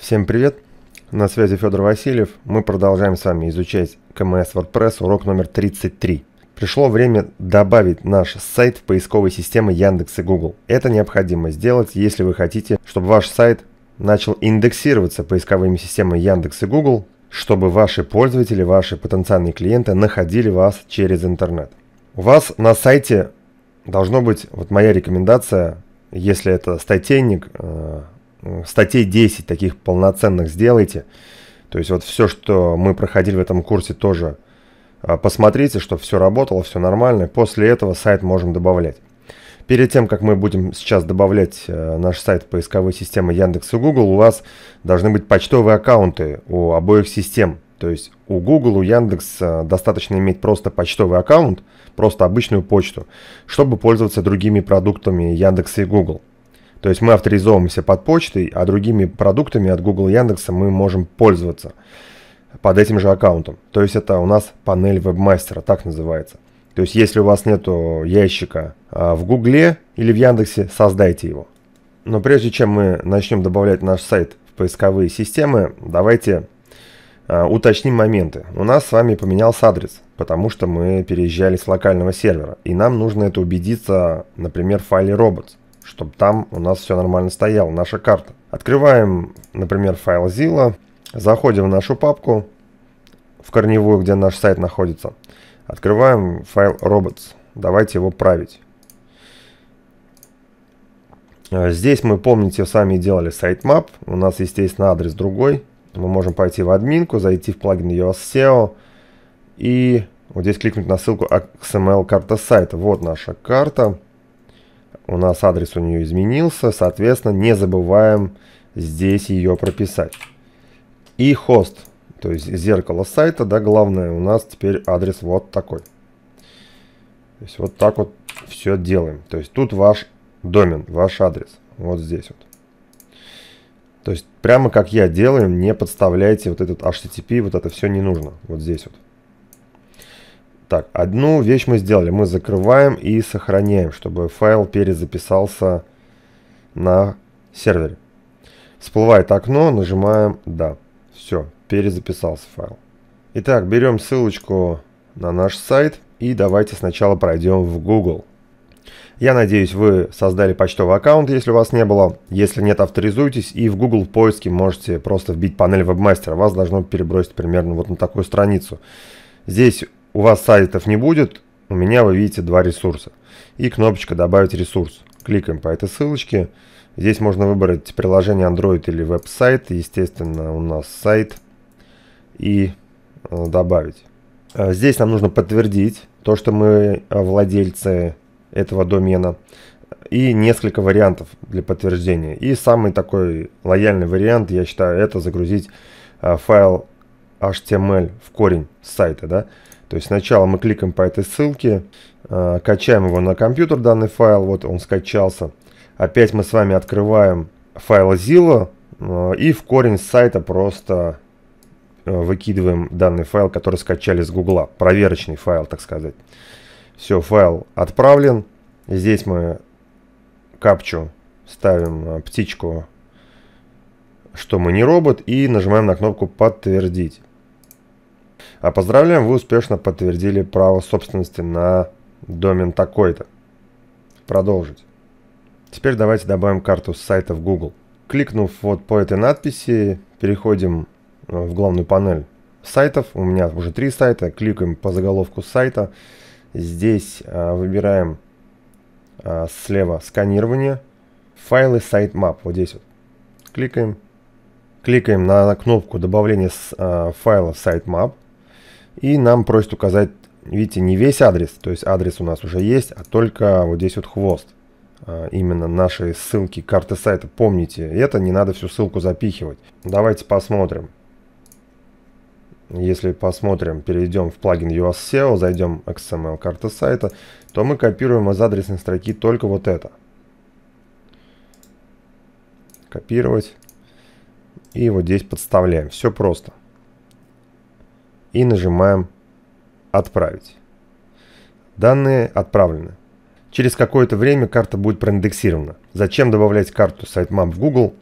Всем привет! На связи Федор Васильев. Мы продолжаем с вами изучать КМС WordPress урок номер 33. Пришло время добавить наш сайт в поисковые системы Яндекс и Google. Это необходимо сделать, если вы хотите, чтобы ваш сайт начал индексироваться поисковыми системами Яндекс и Google, чтобы ваши пользователи, ваши потенциальные клиенты находили вас через интернет. У вас на сайте должно быть, вот моя рекомендация, если это статейник, э, статей 10 таких полноценных сделайте. То есть вот все, что мы проходили в этом курсе, тоже а, посмотрите, что все работало, все нормально. После этого сайт можем добавлять. Перед тем, как мы будем сейчас добавлять э, наш сайт поисковой поисковые системы Яндекс и Google, у вас должны быть почтовые аккаунты у обоих систем. То есть у Google, у Яндекс э, достаточно иметь просто почтовый аккаунт, просто обычную почту, чтобы пользоваться другими продуктами Яндекса и Google. То есть мы авторизовываемся под почтой, а другими продуктами от Google и Яндекса мы можем пользоваться под этим же аккаунтом. То есть это у нас панель вебмастера, так называется. То есть если у вас нет ящика а, в Гугле или в Яндексе, создайте его. Но прежде чем мы начнем добавлять наш сайт в поисковые системы, давайте а, уточним моменты. У нас с вами поменялся адрес, потому что мы переезжали с локального сервера. И нам нужно это убедиться, например, в файле robots чтобы там у нас все нормально стояло, наша карта. Открываем, например, файл Zilla, заходим в нашу папку, в корневую, где наш сайт находится. Открываем файл robots. Давайте его править. А, здесь мы, помните, сами делали сайт-мап. У нас, естественно, адрес другой. Мы можем пойти в админку, зайти в плагин SEO и вот здесь кликнуть на ссылку XML эм карта сайта. Вот наша карта. У нас адрес у нее изменился, соответственно, не забываем здесь ее прописать. И хост, то есть зеркало сайта, да, главное, у нас теперь адрес вот такой. То есть вот так вот все делаем. То есть тут ваш домен, ваш адрес, вот здесь вот. То есть прямо как я делаю, не подставляйте вот этот HTTP, вот это все не нужно, вот здесь вот. Так, одну вещь мы сделали. Мы закрываем и сохраняем, чтобы файл перезаписался на сервере. Всплывает окно, нажимаем «Да». Все, перезаписался файл. Итак, берем ссылочку на наш сайт и давайте сначала пройдем в Google. Я надеюсь, вы создали почтовый аккаунт, если у вас не было. Если нет, авторизуйтесь и в Google в поиске можете просто вбить панель вебмастера. Вас должно перебросить примерно вот на такую страницу. Здесь у вас сайтов не будет, у меня вы видите два ресурса. И кнопочка «Добавить ресурс». Кликаем по этой ссылочке. Здесь можно выбрать приложение Android или веб-сайт. Естественно, у нас сайт. И э, добавить. А здесь нам нужно подтвердить то, что мы э, владельцы этого домена. И несколько вариантов для подтверждения. И самый такой лояльный вариант, я считаю, это загрузить э, файл HTML в корень сайта. Да? То есть сначала мы кликаем по этой ссылке, э, качаем его на компьютер, данный файл, вот он скачался. Опять мы с вами открываем файл Zilla э, и в корень сайта просто э, выкидываем данный файл, который скачали с Гугла. Проверочный файл, так сказать. Все, файл отправлен. Здесь мы капчу ставим птичку, что мы не робот, и нажимаем на кнопку «Подтвердить». А поздравляем, вы успешно подтвердили право собственности на домен такой-то. Продолжить. Теперь давайте добавим карту с сайта в Google. Кликнув вот по этой надписи, переходим э, в главную панель сайтов. У меня уже три сайта. Кликаем по заголовку сайта. Здесь а, выбираем а, слева сканирование, файлы, сайт Вот здесь вот. Кликаем. Кликаем на, кнопку добавления а, файла в и нам просят указать, видите, не весь адрес, то есть адрес у нас уже есть, а только вот здесь вот хвост. А, именно наши ссылки, карты сайта. Помните, это не надо всю ссылку запихивать. Давайте посмотрим. Если посмотрим, перейдем в плагин USSEO, зайдем XML карты сайта, то мы копируем из адресной строки только вот это. Копировать. И вот здесь подставляем. Все просто и нажимаем «Отправить». Данные отправлены. Через какое-то время карта будет проиндексирована. Зачем добавлять карту SiteMap в Google?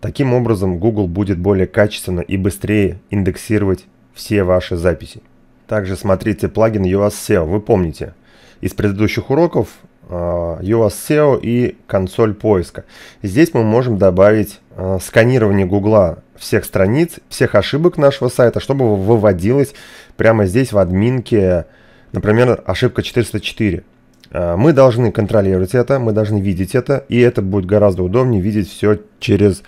Таким образом, Google будет более качественно и быстрее индексировать все ваши записи. Также смотрите плагин USSEO. Вы помните, из предыдущих уроков Э, US SEO и консоль поиска. Здесь мы можем добавить э, сканирование Гугла всех страниц, всех ошибок нашего сайта, чтобы выводилось прямо здесь в админке, например, ошибка 404. Э, мы должны контролировать это, мы должны видеть это, и это будет гораздо удобнее видеть все через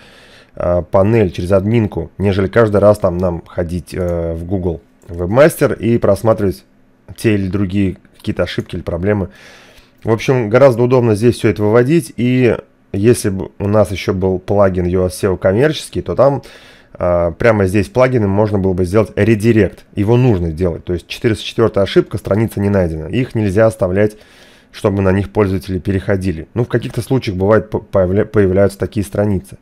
панель, через админку, нежели каждый раз там нам ходить в Google Webmaster и просматривать те или другие какие-то ошибки или проблемы, в общем, гораздо удобно здесь все это выводить. И если бы у нас еще был плагин USSEO коммерческий, то там э, прямо здесь плагином можно было бы сделать редирект. Его нужно делать. То есть 404 ошибка, страница не найдена. Их нельзя оставлять чтобы на них пользователи переходили. Ну, в каких-то случаях бывает появляются такие страницы.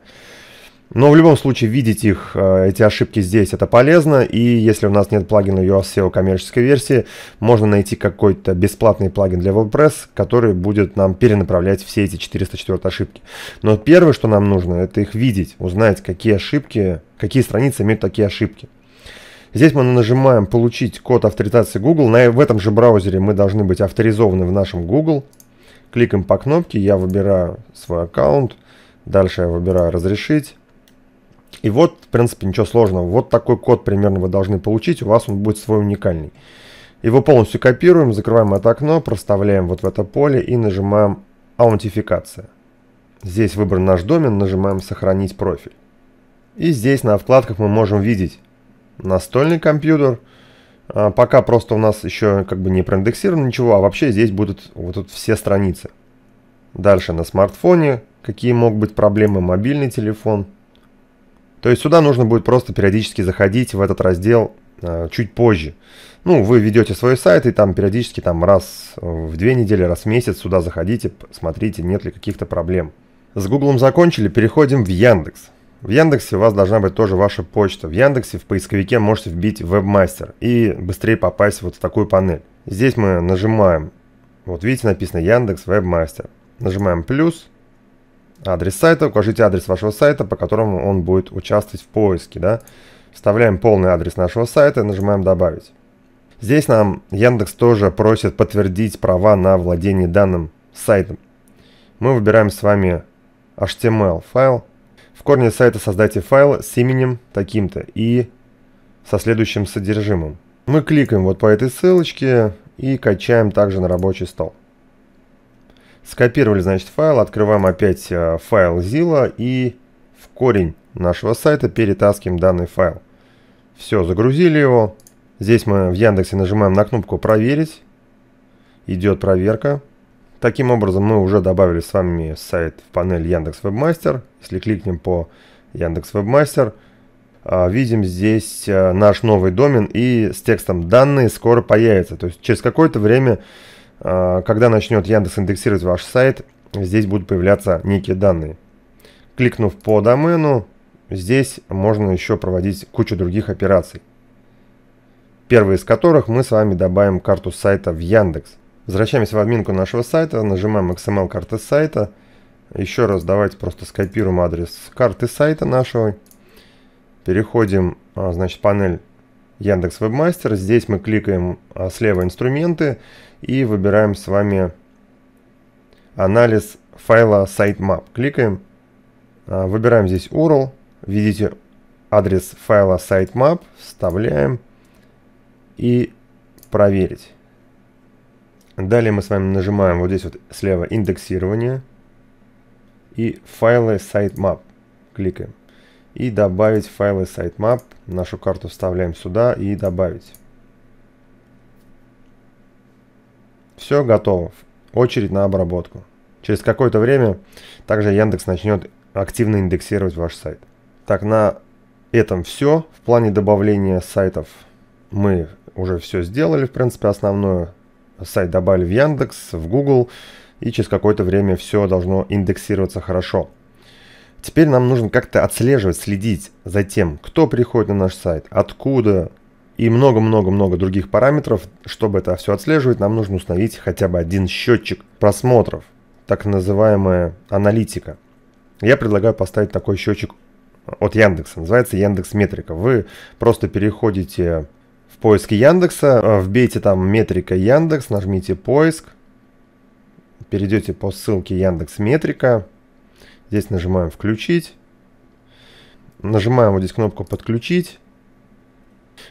Но в любом случае видеть их, э, эти ошибки здесь, это полезно. И если у нас нет плагина USSEO коммерческой версии, можно найти какой-то бесплатный плагин для WordPress, который будет нам перенаправлять все эти 404 ошибки. Но первое, что нам нужно, это их видеть, узнать, какие ошибки, какие страницы имеют такие ошибки. Здесь мы нажимаем «Получить код авторизации Google». На, в этом же браузере мы должны быть авторизованы в нашем Google. Кликаем по кнопке, я выбираю свой аккаунт. Дальше я выбираю «Разрешить». И вот, в принципе, ничего сложного. Вот такой код примерно вы должны получить, у вас он будет свой уникальный. Его полностью копируем, закрываем это окно, проставляем вот в это поле и нажимаем «Аутентификация». Здесь выбран наш домен, нажимаем «Сохранить профиль». И здесь на вкладках мы можем видеть настольный компьютер. А, пока просто у нас еще как бы не проиндексировано ничего, а вообще здесь будут вот тут все страницы. Дальше на смартфоне, какие могут быть проблемы, мобильный телефон – то есть сюда нужно будет просто периодически заходить в этот раздел э, чуть позже. Ну, вы ведете свой сайт и там периодически там раз в две недели, раз в месяц сюда заходите, смотрите, нет ли каких-то проблем. С Гуглом закончили, переходим в Яндекс. В Яндексе у вас должна быть тоже ваша почта. В Яндексе в поисковике можете вбить вебмастер и быстрее попасть вот в такую панель. Здесь мы нажимаем, вот видите написано Яндекс Вебмастер. Нажимаем плюс, адрес сайта, укажите адрес вашего сайта, по которому он будет участвовать в поиске. Да? Вставляем полный адрес нашего сайта и нажимаем «Добавить». Здесь нам Яндекс тоже просит подтвердить права на владение данным сайтом. Мы выбираем с вами HTML файл. В корне сайта создайте файл с именем таким-то и со следующим содержимым. Мы кликаем вот по этой ссылочке и качаем также на рабочий стол. Скопировали, значит, файл, открываем опять э, файл Zilla и в корень нашего сайта перетаскиваем данный файл. Все, загрузили его. Здесь мы в Яндексе нажимаем на кнопку «Проверить». Идет проверка. Таким образом, мы уже добавили с вами сайт в панель Яндекс Вебмастер. Если кликнем по Яндекс Вебмастер, э, видим здесь э, наш новый домен и с текстом «Данные скоро появятся». То есть через какое-то время а, когда начнет Яндекс индексировать ваш сайт, здесь будут появляться некие данные. Кликнув по домену, здесь можно еще проводить кучу других операций. Первый из которых мы с вами добавим карту сайта в Яндекс. Возвращаемся в админку нашего сайта, нажимаем XML карты сайта. Еще раз давайте просто скопируем адрес карты сайта нашего. Переходим, а, значит, панель Яндекс Вебмастер. Здесь мы кликаем а, слева инструменты и выбираем с вами анализ файла sitemap. Кликаем, а, выбираем здесь URL, видите адрес файла sitemap, вставляем и проверить. Далее мы с вами нажимаем вот здесь вот слева индексирование и файлы sitemap. Кликаем. И добавить файлы sitemap. Нашу карту вставляем сюда и добавить. Все готово. Очередь на обработку. Через какое-то время также Яндекс начнет активно индексировать ваш сайт. Так, на этом все. В плане добавления сайтов мы уже все сделали, в принципе, основное. Сайт добавили в Яндекс, в Google, и через какое-то время все должно индексироваться хорошо. Теперь нам нужно как-то отслеживать, следить за тем, кто приходит на наш сайт, откуда и много-много-много других параметров. Чтобы это все отслеживать, нам нужно установить хотя бы один счетчик просмотров, так называемая аналитика. Я предлагаю поставить такой счетчик от Яндекса, называется Яндекс Метрика. Вы просто переходите в поиске Яндекса, э, вбейте там метрика Яндекс, нажмите поиск, перейдете по ссылке Яндекс Метрика, здесь нажимаем включить, нажимаем вот здесь кнопку подключить,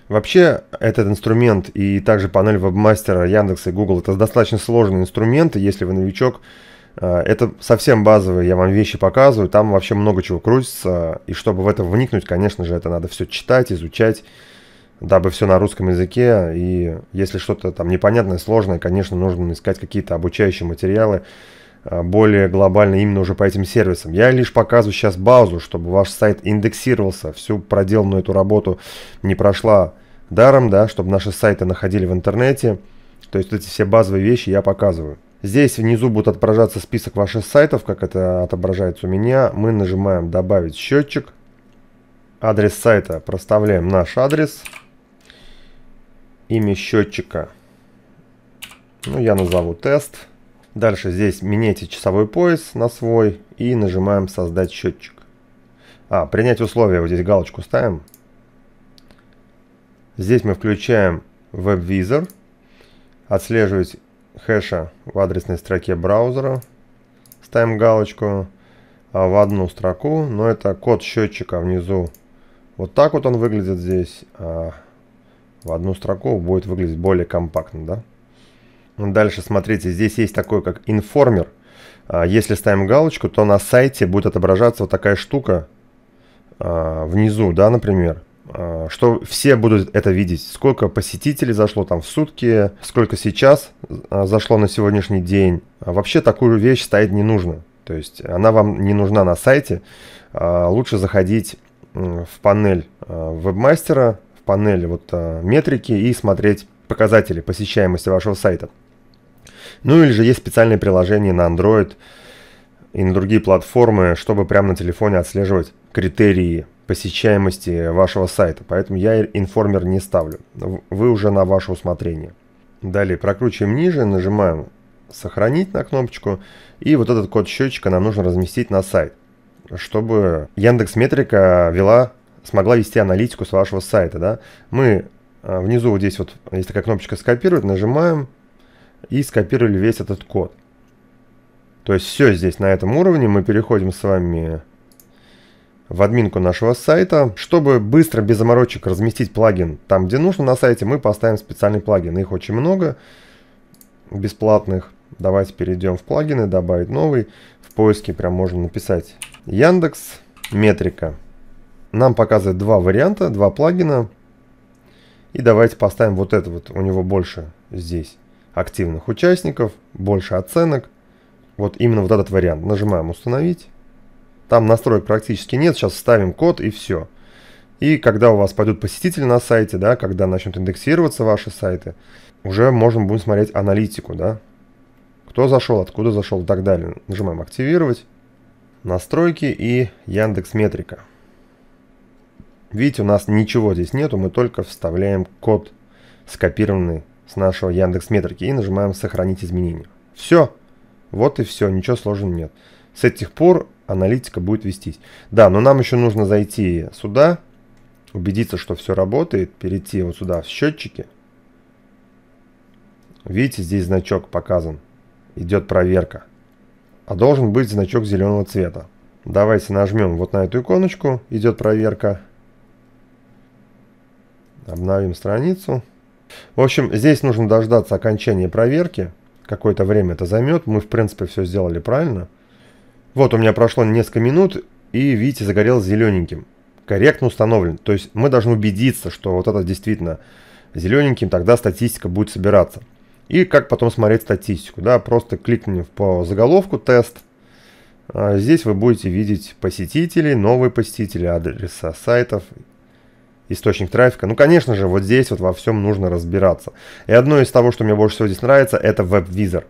Вообще, этот инструмент и также панель вебмастера Яндекса и Google это достаточно сложный инструменты, если вы новичок. Э, это совсем базовые, я вам вещи показываю, там вообще много чего крутится, и чтобы в это вникнуть, конечно же, это надо все читать, изучать, дабы все на русском языке, и если что-то там непонятное, сложное, конечно, нужно искать какие-то обучающие материалы, Э, более глобально именно уже по этим сервисам. Я лишь показываю сейчас базу, чтобы ваш сайт индексировался, всю проделанную эту работу не прошла даром, да, чтобы наши сайты находили в интернете. То есть эти все базовые вещи я показываю. Здесь внизу будет отображаться список ваших сайтов, как это отображается у меня. Мы нажимаем «Добавить счетчик». Адрес сайта проставляем наш адрес. Имя счетчика. Ну, я назову «Тест». Дальше здесь меняйте часовой пояс на свой и нажимаем создать счетчик. А, принять условия, вот здесь галочку ставим. Здесь мы включаем WebVisor, отслеживать хэша в адресной строке браузера, ставим галочку а, в одну строку, но это код счетчика внизу. Вот так вот он выглядит здесь, а в одну строку будет выглядеть более компактно, да? Дальше смотрите, здесь есть такой как информер. А, если ставим галочку, то на сайте будет отображаться вот такая штука а, внизу, да, например а, что все будут это видеть. Сколько посетителей зашло там в сутки, сколько сейчас зашло на сегодняшний день. Вообще такую вещь ставить не нужно. То есть она вам не нужна на сайте. Лучше заходить в панель вебмастера, в панель вот метрики и смотреть показатели посещаемости вашего сайта. Ну или же есть специальные приложения на Android и на другие платформы, чтобы прямо на телефоне отслеживать критерии посещаемости вашего сайта. Поэтому я информер не ставлю. Вы уже на ваше усмотрение. Далее прокручиваем ниже, нажимаем сохранить на кнопочку. И вот этот код счетчика нам нужно разместить на сайт, чтобы Яндекс Метрика вела, смогла вести аналитику с вашего сайта. Да? Мы э, внизу вот здесь вот есть такая кнопочка скопировать, нажимаем, и скопировали весь этот код. То есть все здесь на этом уровне. Мы переходим с вами в админку нашего сайта. Чтобы быстро, без заморочек, разместить плагин там, где нужно на сайте, мы поставим специальный плагин. Их очень много бесплатных. Давайте перейдем в плагины, добавить новый. В поиске прям можно написать Яндекс Метрика. Нам показывает два варианта, два плагина. И давайте поставим вот это вот, у него больше здесь активных участников, больше оценок. Вот именно вот этот вариант. Нажимаем «Установить». Там настроек практически нет. Сейчас вставим код и все. И когда у вас пойдут посетители на сайте, да, когда начнут индексироваться ваши сайты, уже можем будем смотреть аналитику, да. Кто зашел, откуда зашел и так далее. Нажимаем «Активировать», «Настройки» и «Яндекс Метрика». Видите, у нас ничего здесь нету, мы только вставляем код скопированный с нашего Яндекс Метрики и нажимаем «Сохранить изменения». Все. Вот и все, ничего сложного нет. С этих пор аналитика будет вестись. Да, но нам еще нужно зайти сюда, убедиться, что все работает, перейти вот сюда в счетчики. Видите, здесь значок показан. Идет проверка. А должен быть значок зеленого цвета. Давайте нажмем вот на эту иконочку. Идет проверка. Обновим страницу. В общем, здесь нужно дождаться окончания проверки. Какое-то время это займет. Мы, в принципе, все сделали правильно. Вот у меня прошло несколько минут, и, видите, загорелось зелененьким. Корректно установлен. То есть мы должны убедиться, что вот это действительно зелененьким, тогда статистика будет собираться. И как потом смотреть статистику. Да, просто кликнув по заголовку «Тест», а Здесь вы будете видеть посетителей, новые посетители, адреса сайтов источник трафика. Ну, конечно же, вот здесь вот во всем нужно разбираться. И одно из того, что мне больше всего здесь нравится, это веб-визор.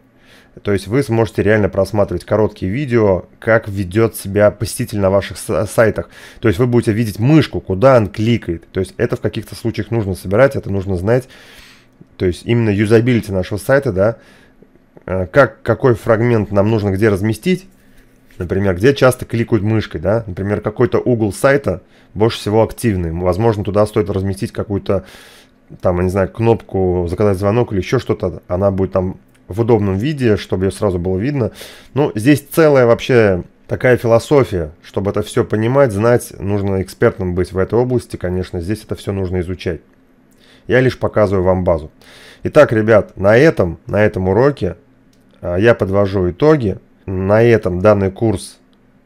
То есть вы сможете реально просматривать короткие видео, как ведет себя посетитель на ваших сайтах. То есть вы будете видеть мышку, куда он кликает. То есть это в каких-то случаях нужно собирать, это нужно знать. То есть именно юзабилити нашего сайта, да, э, как, какой фрагмент нам нужно где разместить, Например, где часто кликают мышкой, да? Например, какой-то угол сайта больше всего активный. Возможно, туда стоит разместить какую-то, там, я не знаю, кнопку «Заказать звонок» или еще что-то. Она будет там в удобном виде, чтобы ее сразу было видно. Ну, здесь целая вообще такая философия. Чтобы это все понимать, знать, нужно экспертным быть в этой области. Конечно, здесь это все нужно изучать. Я лишь показываю вам базу. Итак, ребят, на этом, на этом уроке а, я подвожу итоги. На этом данный курс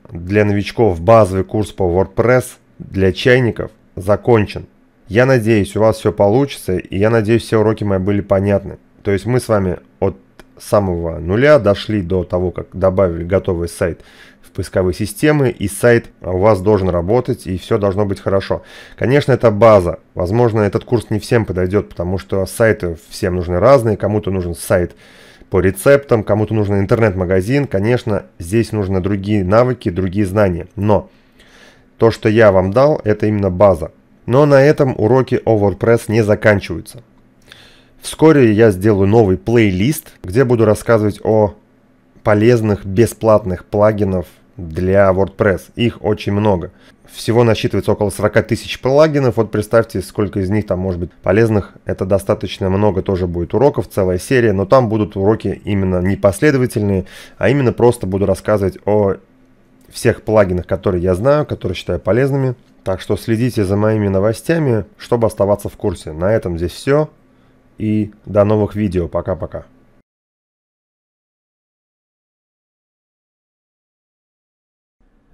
для новичков, базовый курс по WordPress для чайников закончен. Я надеюсь, у вас все получится, и я надеюсь, все уроки мои были понятны. То есть мы с вами от самого нуля дошли до того, как добавили готовый сайт в поисковые системы, и сайт у вас должен работать, и все должно быть хорошо. Конечно, это база. Возможно, этот курс не всем подойдет, потому что сайты всем нужны разные. Кому-то нужен сайт по рецептам, кому-то нужен интернет-магазин. Конечно, здесь нужны другие навыки, другие знания. Но то, что я вам дал, это именно база. Но на этом уроки о WordPress не заканчиваются. Вскоре я сделаю новый плейлист, где буду рассказывать о полезных бесплатных плагинов для WordPress. Их очень много. Всего насчитывается около 40 тысяч плагинов. Вот представьте, сколько из них там может быть полезных. Это достаточно много тоже будет уроков, целая серия. Но там будут уроки именно не последовательные, а именно просто буду рассказывать о всех плагинах, которые я знаю, которые считаю полезными. Так что следите за моими новостями, чтобы оставаться в курсе. На этом здесь все. И до новых видео. Пока-пока.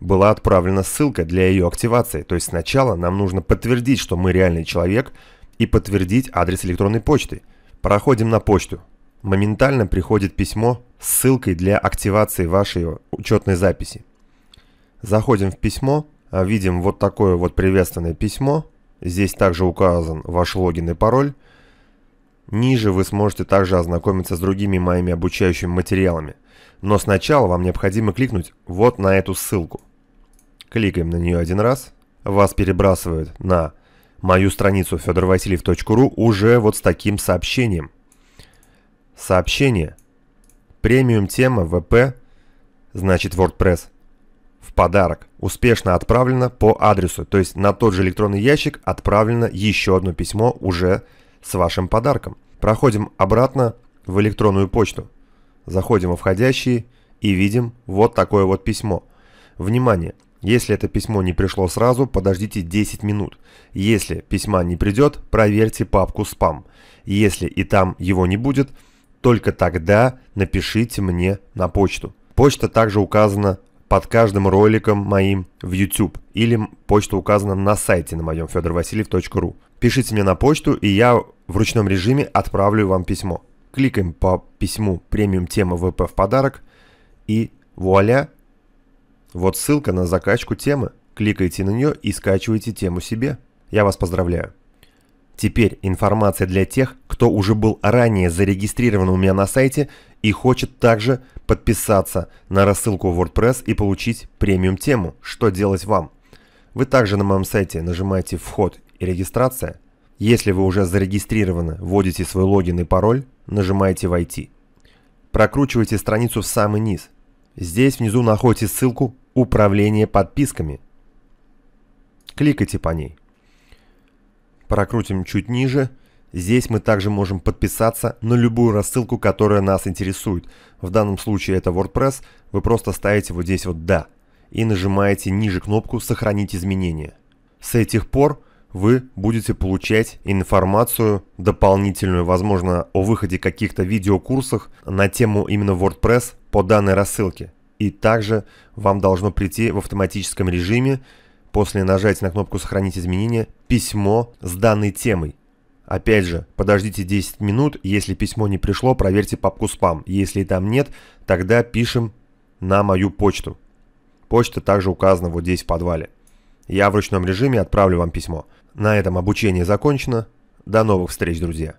была отправлена ссылка для ее активации. То есть сначала нам нужно подтвердить, что мы реальный человек, и подтвердить адрес электронной почты. Проходим на почту. Моментально приходит письмо с ссылкой для активации вашей учетной записи. Заходим в письмо, видим вот такое вот приветственное письмо. Здесь также указан ваш логин и пароль. Ниже вы сможете также ознакомиться с другими моими обучающими материалами, но сначала вам необходимо кликнуть вот на эту ссылку. Кликаем на нее один раз, вас перебрасывают на мою страницу fedorvasiliev.ru уже вот с таким сообщением. Сообщение. Премиум тема ВП, значит WordPress, в подарок. Успешно отправлено по адресу, то есть на тот же электронный ящик отправлено еще одно письмо уже с с вашим подарком. Проходим обратно в электронную почту. Заходим во входящие и видим вот такое вот письмо. Внимание! Если это письмо не пришло сразу, подождите 10 минут. Если письма не придет, проверьте папку «Спам». Если и там его не будет, только тогда напишите мне на почту. Почта также указана под каждым роликом моим в YouTube или почта указана на сайте на моем fedorvasiliev.ru. Пишите мне на почту, и я в ручном режиме отправлю вам письмо. Кликаем по письму премиум тема ВП в подарок, и вуаля! Вот ссылка на закачку темы. Кликайте на нее и скачивайте тему себе. Я вас поздравляю. Теперь информация для тех, кто уже был ранее зарегистрирован у меня на сайте и хочет также подписаться на рассылку WordPress и получить премиум тему «Что делать вам?». Вы также на моем сайте нажимаете «Вход» и регистрация. Если вы уже зарегистрированы, вводите свой логин и пароль, нажимаете «Войти». Прокручивайте страницу в самый низ. Здесь внизу находите ссылку «Управление подписками». Кликайте по ней. Прокрутим чуть ниже. Здесь мы также можем подписаться на любую рассылку, которая нас интересует. В данном случае это WordPress. Вы просто ставите вот здесь вот «Да» и нажимаете ниже кнопку «Сохранить изменения». С этих пор вы будете получать информацию дополнительную, возможно, о выходе каких-то видеокурсах на тему именно WordPress по данной рассылке. И также вам должно прийти в автоматическом режиме после нажатия на кнопку «Сохранить изменения» письмо с данной темой. Опять же, подождите 10 минут, если письмо не пришло, проверьте папку «Спам». Если там нет, тогда пишем на мою почту. Почта также указана вот здесь в подвале. Я в ручном режиме отправлю вам письмо. На этом обучение закончено. До новых встреч, друзья!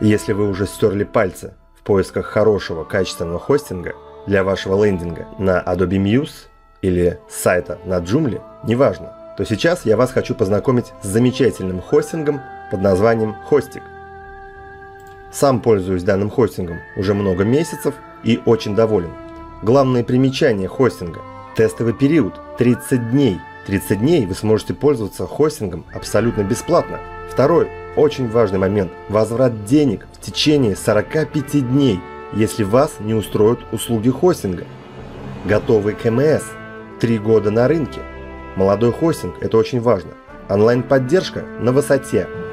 Если вы уже стерли пальцы в поисках хорошего качественного хостинга для вашего лендинга на Adobe Muse или сайта на Joomla, неважно, то сейчас я вас хочу познакомить с замечательным хостингом под названием Hostik – сам пользуюсь данным хостингом уже много месяцев и очень доволен. Главные примечания хостинга. Тестовый период 30 дней. 30 дней вы сможете пользоваться хостингом абсолютно бесплатно. Второй очень важный момент – возврат денег в течение 45 дней, если вас не устроят услуги хостинга. Готовый КМС – 3 года на рынке. Молодой хостинг – это очень важно. Онлайн-поддержка на высоте